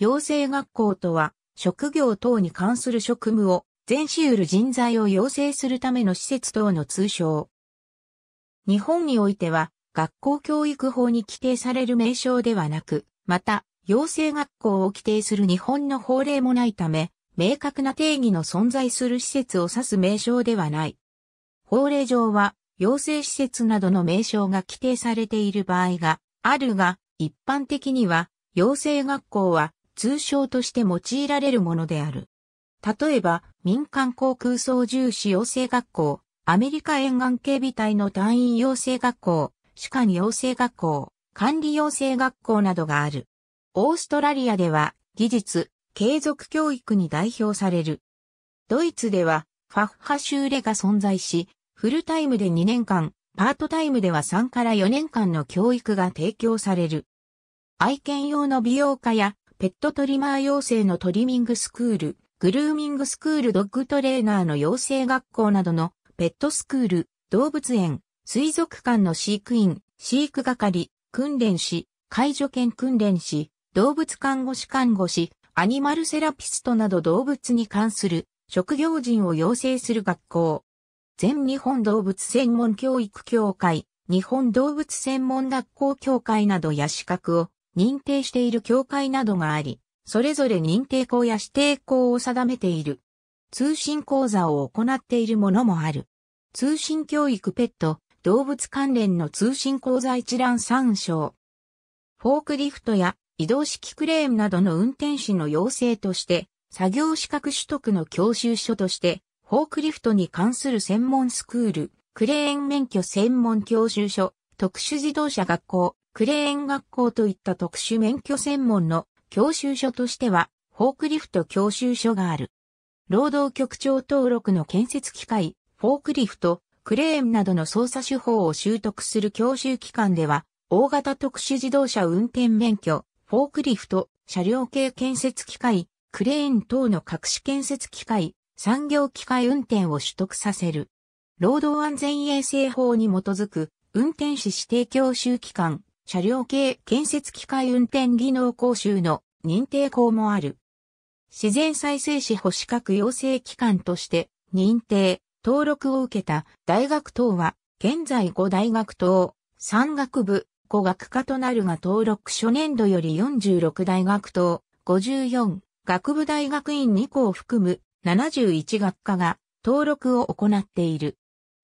養成学校とは、職業等に関する職務を、全し得る人材を養成するための施設等の通称。日本においては、学校教育法に規定される名称ではなく、また、養成学校を規定する日本の法令もないため、明確な定義の存在する施設を指す名称ではない。法令上は、養成施設などの名称が規定されている場合があるが、一般的には、養成学校は通称として用いられるものである。例えば、民間航空操縦士養成学校、アメリカ沿岸警備隊の隊員養成学校、士官養成学校、管理養成学校などがある。オーストラリアでは、技術、継続教育に代表される。ドイツでは、ファッハシューレが存在し、フルタイムで2年間、パートタイムでは3から4年間の教育が提供される。愛犬用の美容家やペットトリマー養成のトリミングスクール、グルーミングスクールドッグトレーナーの養成学校などのペットスクール、動物園、水族館の飼育員、飼育係、訓練士、介助犬訓練士、動物看護師看護師、アニマルセラピストなど動物に関する職業人を養成する学校。全日本動物専門教育協会、日本動物専門学校協会などや資格を認定している協会などがあり、それぞれ認定校や指定校を定めている。通信講座を行っているものもある。通信教育ペット、動物関連の通信講座一覧参照。フォークリフトや移動式クレーンなどの運転士の要請として、作業資格取得の教習所として、フォークリフトに関する専門スクール、クレーン免許専門教習所、特殊自動車学校、クレーン学校といった特殊免許専門の教習所としては、フォークリフト教習所がある。労働局長登録の建設機械、フォークリフト、クレーンなどの操作手法を習得する教習機関では、大型特殊自動車運転免許、フォークリフト、車両系建設機械、クレーン等の各種建設機械、産業機械運転を取得させる。労働安全衛生法に基づく運転士指定教習機関、車両系建設機械運転技能講習の認定校もある。自然再生士保資格養成機関として認定、登録を受けた大学等は、現在5大学等、3学部、5学科となるが登録初年度より46大学等、54学部大学院2校を含む71学科が登録を行っている。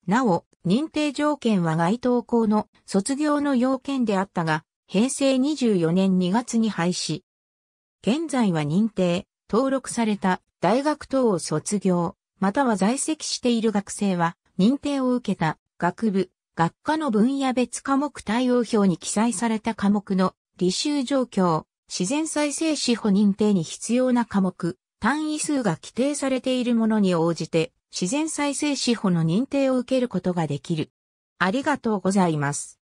なお、認定条件は該当校の卒業の要件であったが、平成24年2月に廃止。現在は認定、登録された大学等を卒業、または在籍している学生は、認定を受けた学部、学科の分野別科目対応表に記載された科目の履修状況、自然再生司法認定に必要な科目、単位数が規定されているものに応じて自然再生司法の認定を受けることができる。ありがとうございます。